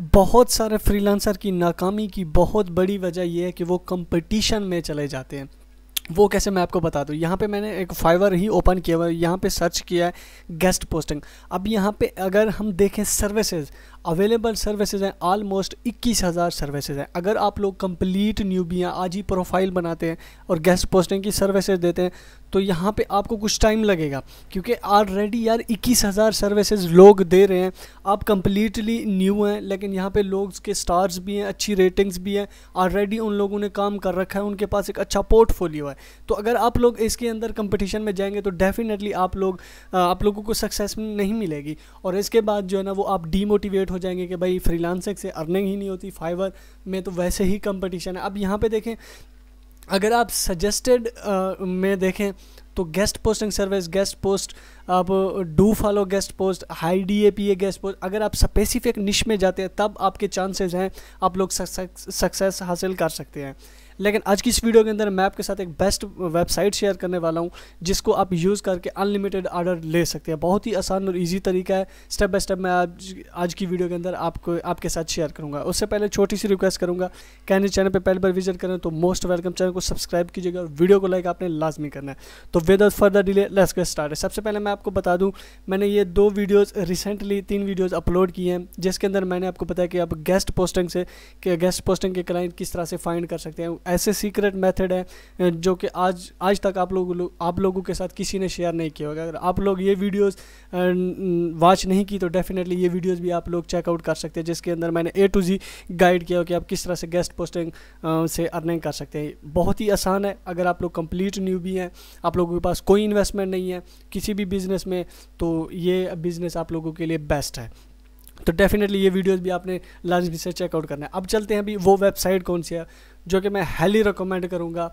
बहुत सारे फ्रीलांसर की नाकामी की बहुत बड़ी वजह यह है कि वो कंपटीशन में चले जाते हैं वो कैसे मैं आपको बता दूँ यहाँ पे मैंने एक फाइवर ही ओपन किया हुआ है यहाँ पे सर्च किया है गेस्ट पोस्टिंग अब यहाँ पे अगर हम देखें सर्विसेज अवेलेबल सर्विसेज हैं आलमोस्ट इक्कीस हज़ार सर्विसेज हैं अगर आप लोग कंप्लीट हैं आज ही प्रोफाइल बनाते हैं और गेस्ट पोस्टिंग की सर्विसेज देते हैं तो यहाँ पे आपको कुछ टाइम लगेगा क्योंकि ऑलरेडी यार इक्कीस हज़ार सर्विसेज लोग दे रहे हैं आप कंप्लीटली न्यू हैं लेकिन यहाँ पे लोग के स्टार्स भी हैं अच्छी रेटिंग्स भी हैं ऑलरेडी उन लोगों ने काम कर रखा है उनके पास एक अच्छा पोर्टफोलियो है तो अगर आप लोग इसके अंदर कंपटीशन में जाएंगे तो डेफिनेटली आप लोग आप लोगों को सक्सेस नहीं मिलेगी और इसके बाद जो है ना वो आप डीमोटिवेट हो जाएंगे कि भाई फ्रीलांसिंग से अर्निंग ही नहीं होती फाइवर में तो वैसे ही कंपटीशन है अब यहाँ पे देखें अगर आप सजेस्टेड में देखें तो guest posting service guest post आप do follow guest post high D A P A guest post अगर आप स्पेसिफिक निश में जाते हैं तब आपके चांसेस हैं आप लोग सक्सेस हासिल कर सकते हैं लेकिन आज की इस वीडियो के अंदर मैं आपके साथ एक बेस्ट वेबसाइट शेयर करने वाला हूँ जिसको आप यूज़ करके अनलिमिटेड ऑर्डर ले सकते हैं बहुत ही आसान और ईजी तरीका है स्टेप बाय स्टेप मैं आज आज की वीडियो के अंदर आपको आपके साथ शेयर करूँगा उससे पहले छोटी सी रिक्वेस्ट करूँगा कहने चैनल पर पहली बार विजिट करें तो मोस्ट वेलकम चैनल को सब्सक्राइब कीजिएगा और वीडियो को लाइक आपने लाजमी करना है तो without further delay let's get start सबसे पहले मैं आपको बता दूँ मैंने ये दो वीडियोस रिसेंटली तीन वीडियोस अपलोड किए हैं जिसके अंदर मैंने आपको बताया कि आप गेस्ट पोस्टिंग से गेस्ट पोस्टिंग के क्लाइंट किस तरह से फाइंड कर सकते हैं ऐसे सीक्रेट मेथड हैं जो कि आज आज तक आप लोग लो, आप लोगों के साथ किसी ने शेयर नहीं किया होगा अगर आप लोग ये वीडियोस वॉच नहीं की तो डेफिनेटली ये वीडियोस भी आप लोग चेकआउट कर सकते हैं जिसके अंदर मैंने ए टू जी गाइड किया हो कि आप किस तरह से गेस्ट पोस्टिंग से अर्निंग कर सकते हैं बहुत ही आसान है अगर आप लोग कंप्लीट न्यू भी हैं आप लोगों के पास कोई इन्वेस्टमेंट नहीं है किसी भी बिज़नेस में तो ये बिज़नेस आप लोगों के लिए बेस्ट है तो डेफिनेटली ये वीडियोस भी आपने लाजमी से चेकआउट करना है अब चलते हैं अभी वो वेबसाइट कौन सी है जो कि मैं हाईली रिकमेंड करूँगा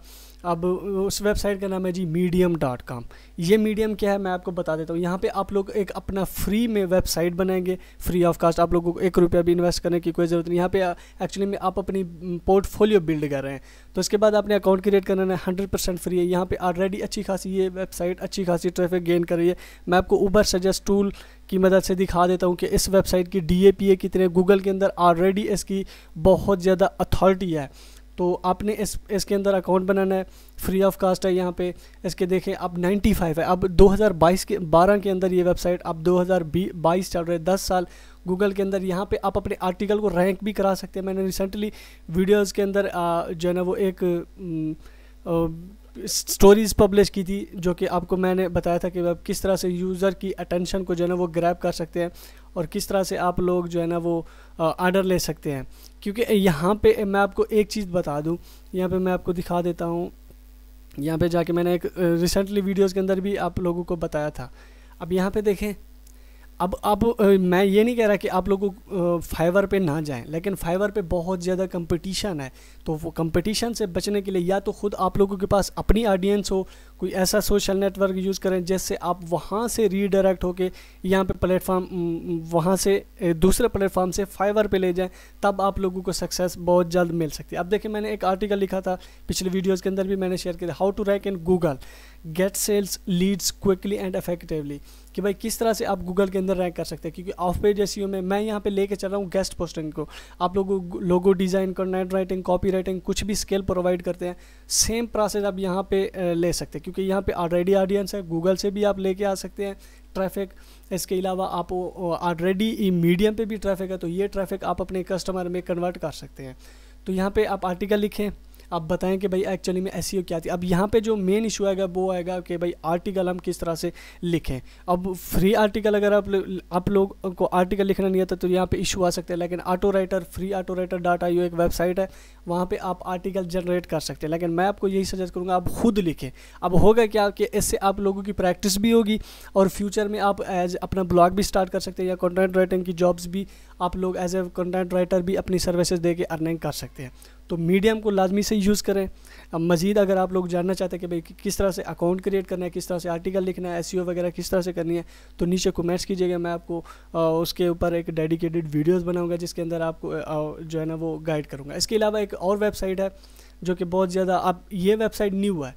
अब उस वेबसाइट का नाम है जी मीडियम डॉट कॉम ये मीडियम क्या है मैं आपको बता देता हूँ यहाँ पे आप लोग एक अपना फ्री में वेबसाइट बनाएंगे फ्री ऑफ कास्ट आप लोगों को एक रुपया भी इन्वेस्ट करने की कोई ज़रूरत नहीं यहाँ पे एक्चुअली uh, में आप अपनी पोर्टफोलियो mm, बिल्ड कर रहे हैं तो इसके बाद आपने अकाउंट क्रिएट करना है हंड्रेड परसेंट फ्री है यहाँ पर ऑलरेडी अच्छी खासी ये वेबसाइट अच्छी खासी ट्रैफिक गेन कर रही है मैं आपको ऊबर सजेस्ट टूल की मदद से दिखा देता हूँ कि इस वेबसाइट की डी ए कितने गूगल के अंदर ऑलरेडी इसकी बहुत ज़्यादा अथॉरिटी है तो आपने इस इसके अंदर अकाउंट बनाना है फ्री ऑफ कास्ट है यहाँ पे इसके देखें अब 95 है अब 2022 के 12 के अंदर ये वेबसाइट अब 2022 चल रहे हैं 10 साल गूगल के अंदर यहाँ पे आप अपने आर्टिकल को रैंक भी करा सकते हैं मैंने रिसेंटली वीडियोस के अंदर जो है ना वो एक स्टोरीज़ पब्लिश की थी जो कि आपको मैंने बताया था कि आप किस तरह से यूज़र की अटेंशन को जो है ना वो ग्रैप कर सकते हैं और किस तरह से आप लोग जो है ना वो आर्डर ले सकते हैं क्योंकि यहाँ पे मैं आपको एक चीज़ बता दूँ यहाँ पे मैं आपको दिखा देता हूँ यहाँ पे जाके मैंने एक रिसेंटली वीडियोस के अंदर भी आप लोगों को बताया था अब यहाँ पे देखें अब अब मैं ये नहीं कह रहा कि आप लोग फाइवर पे ना जाएं लेकिन फाइवर पे बहुत ज़्यादा कंपटीशन है तो वो कंपटीशन से बचने के लिए या तो खुद आप लोगों के पास अपनी ऑडियंस हो कोई ऐसा सोशल नेटवर्क यूज़ करें जिससे आप वहाँ से रीडायरेक्ट होके यहाँ पे प्लेटफॉर्म वहाँ से दूसरे प्लेटफॉर्म से फाइवर पे ले जाएं तब आप लोगों को सक्सेस बहुत जल्द मिल सकती है अब देखिए मैंने एक आर्टिकल लिखा था पिछले वीडियोज़ के अंदर भी मैंने शेयर किया how to rank in Google get sales leads quickly and effectively कि भाई किस तरह से आप गूगल के अंदर रैंक कर सकते हैं क्योंकि ऑफ पेज एस में मैं यहाँ पे लेके चल रहा हूँ गेस्ट पोस्टिंग को आप लोगों लोगो डिज़ाइन करना राइटिंग कॉपी राइटिंग कुछ भी स्केल प्रोवाइड करते हैं सेम प्रोसेस आप यहाँ पे ले सकते हैं क्योंकि यहाँ पे ऑलरेडी ऑडियंस है गूगल से भी आप लेके आ सकते हैं ट्रैफिक इसके अलावा आप ऑलरेडी मीडियम पे भी ट्रैफिक है तो ये ट्रैफिक आप अपने कस्टमर में कन्वर्ट कर सकते हैं तो यहाँ पे आप आर्टिकल लिखें आप बताएं कि भाई एक्चुअली में एस e क्या थी अब यहाँ पे जो मेन इशू आएगा वो आएगा कि भाई आर्टिकल हम किस तरह से लिखें अब फ्री आर्टिकल अगर आप आप लोग को आर्टिकल लिखना नहीं आता तो यहाँ पे इशू आ सकते हैं लेकिन auto writer free auto writer data you एक वेबसाइट है वहाँ पर आप आर्टिकल जनरेट कर सकते हैं लेकिन मैं आपको यही सजेस्ट करूँगा आप खुद लिखें अब होगा क्या कि इससे आप लोगों की प्रैक्टिस भी होगी और फ्यूचर में आप एज अपना ब्लॉग भी स्टार्ट कर सकते हैं या कॉन्टेंट राइटिंग की जॉब्स भी आप लोग एज ए कंटेंट राइटर भी अपनी सर्विसेज दे के अर्निंग कर सकते हैं तो मीडियम को लाजमी से यूज़ करें अब मज़ीद अगर आप लोग जानना चाहते हैं कि भाई किस तरह से अकाउंट क्रिएट करना है किस तरह से आर्टिकल लिखना है एस e वगैरह किस तरह से करनी है तो नीचे कमेंट्स कीजिएगा मैं आपको आ, उसके ऊपर एक डेडिकेटेड वीडियोज़ बनाऊँगा जिसके अंदर आपको आ, जो है ना वो गाइड करूँगा इसके अलावा एक और वेबसाइट है जो कि बहुत ज़्यादा अब ये वेबसाइट न्यू है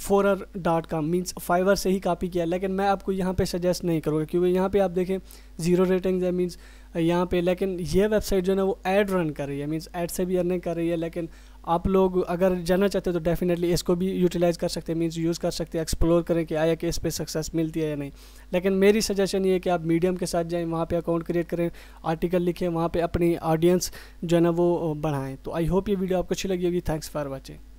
Fourerr dot com means Fiverr से ही कॉपी किया लेकिन मैं आपको यहाँ पे सजेस्ट नहीं करूँगा क्योंकि यहाँ पे आप देखें जीरो रेटिंग्स है मीन्स यहाँ पे लेकिन ये वेबसाइट जो है ना वो एड रन कर रही है मीन्स एड से भी अर्निंग कर रही है लेकिन आप लोग अगर जाना चाहते हैं तो डेफिनेटली इसको भी यूटिलाइज़ कर सकते हैं मीन्स यूज़ कर सकते हैं एक्सप्लोर करें कि आया कि इस पर सक्सेस मिलती है या नहीं लेकिन मेरी सजेशन ये है कि आप मीडियम के साथ जाएँ वहाँ पर अकाउंट क्रिएट करें आर्टिकल लिखें वहाँ पर अपनी ऑडियंस जो है ना वो बढ़ाएँ तो आई होप ये वीडियो आपको अच्छी लगी होगी थैंक्स फॉर वॉचिंग